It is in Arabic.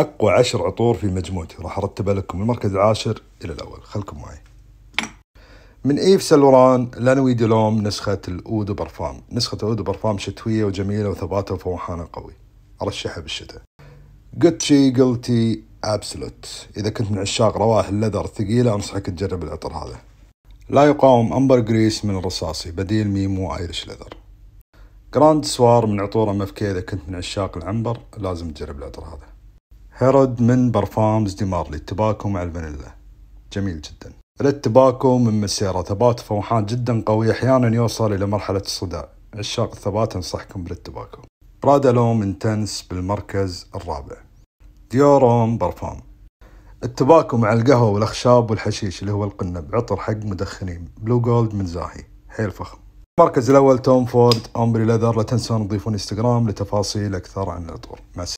أقوى عشر عطور في مجموعتي راح أرتبها لكم المركز العاشر إلى الأول خلكم معي من إيف سلوران لانوي ديلوم نسخة الأودو برفام نسخة الأودو برفام شتوية وجميلة وثباتها وفوحانها قوي أرشحها بالشتاء جوتشي قلتي أبسلوت إذا كنت من عشاق روائح اللذر الثقيلة أنصحك تجرب العطر هذا لا يقاوم أمبر جريس من الرصاصي بديل ميمو ايرش لذر جراند سوار من عطور مفكية إذا كنت من عشاق العنبر لازم تجرب العطر هذا هيرد من برفانز دمار للتباكو مع الفانيلا جميل جدا التباكو من مسيرة ثبات فوحان جدا قوي احيانا يوصل الى مرحلة الصداع عشاق الثبات انصحكم بالتباكو برادالوم انتنس بالمركز الرابع ديوروم برفام التباكو مع القهوة والأخشاب والحشيش اللي هو القنب عطر حق مدخنين بلو جولد من زاهي حيل فخم المركز الأول توم فورد أمبري لذر لا تنسون تضيفون انستغرام لتفاصيل أكثر عن العطور مع